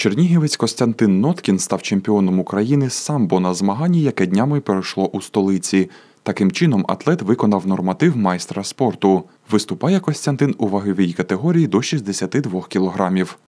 Чернігівець Костянтин Ноткін став чемпіоном України з самбо на змаганні, яке днями перейшло у столиці. Таким чином, атлет виконав норматив майстра спорту. Виступає Костянтин у ваговій категорії до 62 кілограмів.